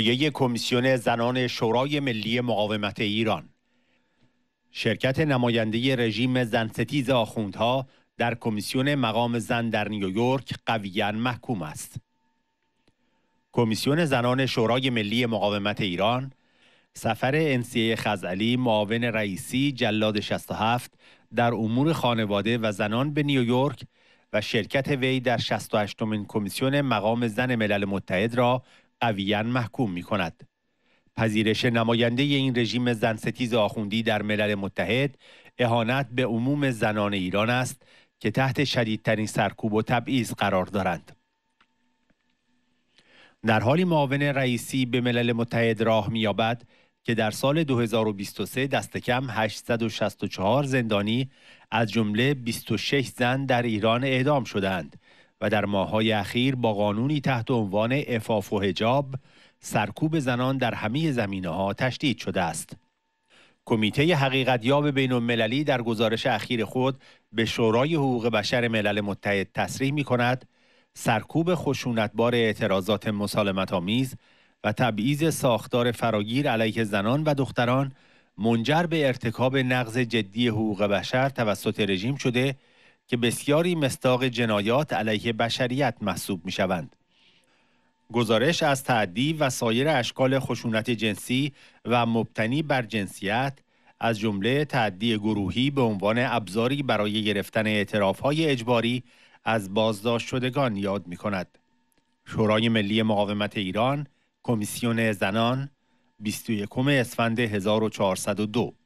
یه کمیسیون زنان شورای ملی مقاومت ایران شرکت نماینده رژیم زنستیز آخوندها در کمیسیون مقام زن در نیویورک قویا محکوم است کمیسیون زنان شورای ملی مقاومت ایران سفر انسیه خزعلی معاون رئیسی جلاد 67 در امور خانواده و زنان به نیویورک و شرکت وی در 68 کمیسیون مقام زن ملل متحد را قویا محکوم می کند. پذیرش نماینده این رژیم زنستیز آخوندی در ملل متحد اهانت به عموم زنان ایران است که تحت شدیدترین سرکوب و تبعیض قرار دارند. در حالی معاون رئیسی به ملل متحد راه مییابد که در سال 2023 دست کم 864 زندانی از جمله 26 زن در ایران اعدام شدند و در ماهای اخیر با قانونی تحت عنوان افاف و هجاب سرکوب زنان در همه زمینه ها تشدید شده است. کمیته یاب بین المللی در گزارش اخیر خود به شورای حقوق بشر ملل متحد تصریح می کند سرکوب خشونتبار اعتراضات مسالمت آمیز و تبعیض ساختار فراگیر علیه زنان و دختران منجر به ارتکاب نقض جدی حقوق بشر توسط رژیم شده که بسیاری مستاق جنایات علیه بشریت محسوب می شوند. گزارش از تعدی و سایر اشکال خشونت جنسی و مبتنی بر جنسیت از جمله تعدی گروهی به عنوان ابزاری برای گرفتن اعترافهای اجباری از بازداشت شدگان یاد می کند. شورای ملی مقاومت ایران کمیسیون زنان 21 اسفند 1402